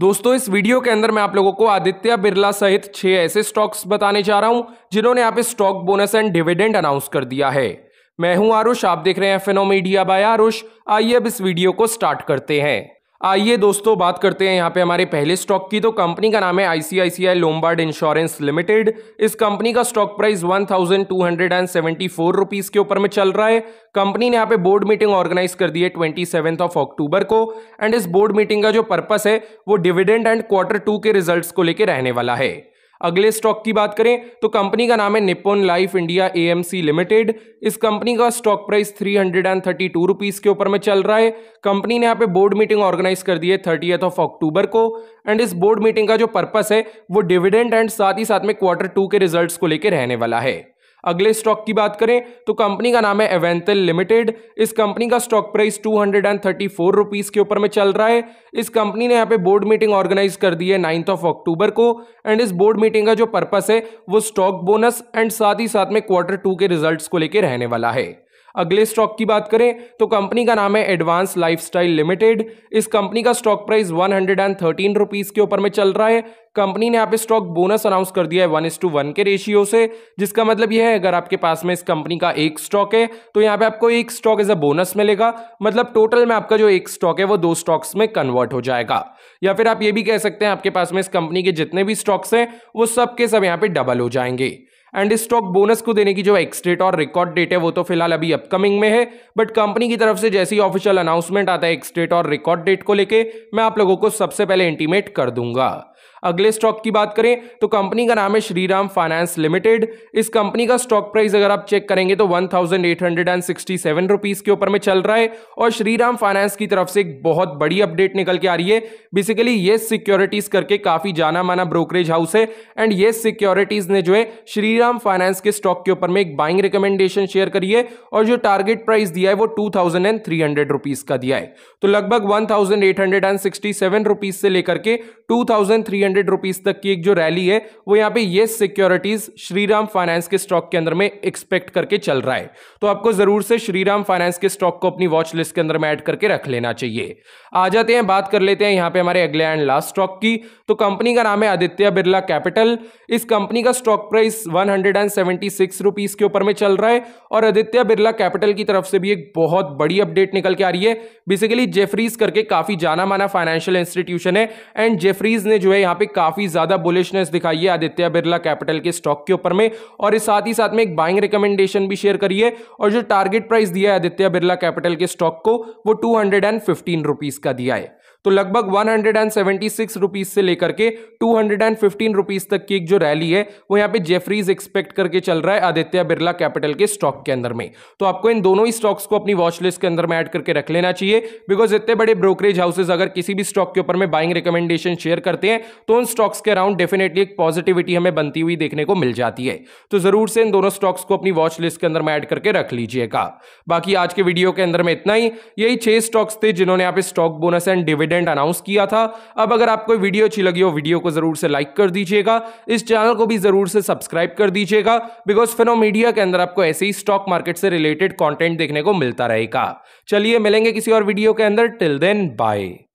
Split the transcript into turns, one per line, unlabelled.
दोस्तों इस वीडियो के अंदर मैं आप लोगों को आदित्य बिरला सहित छह ऐसे स्टॉक्स बताने जा रहा हूं जिन्होंने आप stock bonus and dividend announce कर दिया है मैं हूं आरुष आप देख रहे हैं फेनोमीडिया बाय आरुष आइए अब इस वीडियो को स्टार्ट करते हैं आइए दोस्तों बात करते हैं यहाँ पे हमारे पहले स्टॉक की तो कंपनी का नाम है आईसीआईसीआई लोमबार्ड इंश्योरेंस लिमिटेड इस कंपनी का stock price one thousand two hundred and seventy four rupees के ऊपर में चल रहा है कंपनी ने यहाँ पे बोर्ड मीटिंग ऑर्गेनाइज कर दी है ट्वेंटी सेवेंथ ऑफ अक्टूबर को एंड इस बोर्ड मीटिंग का जो पर्पस है वो डिविडेंड एंड क्वार्टर टू के रिजल्ट को लेकर रहने वाला है अगले स्टॉक की बात करें तो कंपनी का नाम है Nippon life India A limited इस कंपनी का stock price three hundred and thirty two rupees के ऊपर में चल रहा है कंपनी ने यहाँ पे बोर्ड मीटिंग ऑर्गेनाइज कर दी है थर्टी ऑफ अक्टूबर को एंड इस बोर्ड मीटिंग का जो पर्पस है वो डिविडेंड एंड साथ ही साथ में क्वार्टर टू के रिजल्ट को लेकर रहने वाला है अगले स्टॉक की बात करें तो कंपनी का नाम है एवेंथल लिमिटेड इस कंपनी का stock price two hundred and thirty four rupees के ऊपर में चल रहा है इस कंपनी ने यहाँ पे बोर्ड मीटिंग ऑर्गेनाइज कर दी है नाइन्थ ऑफ अक्टूबर को एंड इस बोर्ड मीटिंग का जो पर्पस है वो स्टॉक बोनस एंड साथ ही साथ में क्वार्टर टू के रिजल्ट को लेकर रहने वाला है अगले स्टॉक की बात करें तो कंपनी का नाम है एडवांस लाइफस्टाइल लिमिटेड इस कंपनी का stock price one hundred and thirteen rupees के ऊपर में चल रहा है कंपनी ने यहाँ पे स्टॉक बोनस अनाउंस कर दिया है वन इस टू वन के रेशियो से जिसका मतलब यह है अगर आपके पास में इस कंपनी का एक स्टॉक है तो यहाँ पे आपको एक स्टॉक एज अ बोनस मिलेगा मतलब टोटल में आपका जो एक स्टॉक है वो दो स्टॉक्स में कन्वर्ट हो जाएगा या फिर आप ये भी कह सकते हैं आपके पास में इस कंपनी के जितने भी स्टॉक्स हैं वो सब के सब यहाँ पे डबल हो जाएंगे एंड स्टॉक बोनस को देने की जो एक्सडेट और रिकॉर्ड डेट है वो तो फिलहाल अभी अपकमिंग में है बट कंपनी की तरफ से जैसी ऑफिशियल अनाउंसमेंट आता है एक्सडेट और रिकॉर्ड डेट को लेके मैं आप लोगों को सबसे पहले इंटीमेट कर दूंगा अगले स्टॉक की बात करें तो कंपनी का नाम है श्रीराम फाइनेंस लिमिटेड इस कंपनी का स्टॉक प्राइस अगर आप चेक करेंगे तो one thousand eight hundred and sixty seven rupees के ऊपर में चल रहा है और श्रीराम फाइनेंस की तरफ से एक बहुत बड़ी अपडेट निकल के आ रही है बेसिकली ये सिक्योरिटीज करके काफी जाना माना ब्रोकरेज हाउस है एंड ये सिक्योरिटीज ने जो है श्रीराम फाइनेंस के स्टॉक के ऊपर में एक बाइंग रिकमेंडेशन शेयर करी है और जो टारगेट प्राइस दिया है वो two thousand and three hundred rupees का दिया है तो लगभग one thousand eight hundred and sixty seven rupees से लेकर के two thousand three hundred rupees तक की एक जो रैली है वो यहाँ पे ये सिक्योरिटीज श्रीराम फाइनेंस के स्टॉक के अंदर में एक्सपेक्ट करके चल रहा है तो आपको जरूर से श्रीराम फाइनेंस के स्टॉक को अपनी वॉच लिस्ट के अंदर में ऐड करके रख लेना चाहिए आ जाते हैं बात कर लेते हैं यहाँ पे हमारे अगले एंड लास्ट स्टॉक की तो कंपनी का नाम है आदित्य बिरला कैपिटल इस कंपनी का stock price one hundred and seventy six rupees के ऊपर में चल रहा है और आदित्य बिरला कैपिटल की तरफ से भी एक बहुत बड़ी अपडेट निकल के आ रही है बेसिकली जेफरीज करके काफी जाना माना फाइनेंशियल इंस्टीट्यूशन है एंड जेफ जेफरीज ने जो है यहाँ पे काफी ज्यादा बुलिशनेस दिखाई है आदित्य बिरला कैपिटल के स्टॉक के ऊपर में और इस साथ ही साथ में एक बाइंग रिकमेंडेशन भी शेयर करिए और जो टारगेट प्राइस दिया है आदित्य बिरला कैपिटल के स्टॉक को वो टू हंड्रेड का दिया है तो लगभग one hundred and seventy six rupees से लेकर के two hundred and fifteen rupees तक की एक जो रैली है वो यहाँ पे जेफरीज एक्सपेक्ट करके चल रहा है आदित्य बिरला कैपिटल के स्टॉक के अंदर में तो आपको इन दोनों ही स्टॉक्स को अपनी वॉच लिस्ट के अंदर में ऐड करके रख लेना चाहिए बिकॉज इतने बड़े ब्रोकरेज हाउसेज अगर किसी भी स्टॉक के ऊपर में बाइंग रिकमेंडेशन शेयर करते हैं तो उन स्टॉक्स के अराउंड डेफिनेटली एक पॉजिटिविटी हमें बनती हुई देखने को मिल जाती है तो जरूर से इन दोनों स्टॉक्स को अपनी वॉच लिस्ट के अंदर में ऐड करके रख लीजिएगा बाकी आज के वीडियो के अंदर में इतना ही यही छह स्टॉक्स थे जिन्होंने यहाँ पे stock bonus and dividend president announce किया था अब अगर आपको वीडियो अच्छी लगी हो वीडियो को जरूर से लाइक कर दीजिएगा इस चैनल को भी जरूर से सब्सक्राइब कर दीजिएगा बिकॉज फिनो मीडिया के अंदर आपको ऐसे ही स्टॉक मार्केट से रिलेटेड कॉन्टेंट देखने को मिलता रहेगा चलिए मिलेंगे किसी और वीडियो के अंदर टिल देन बाय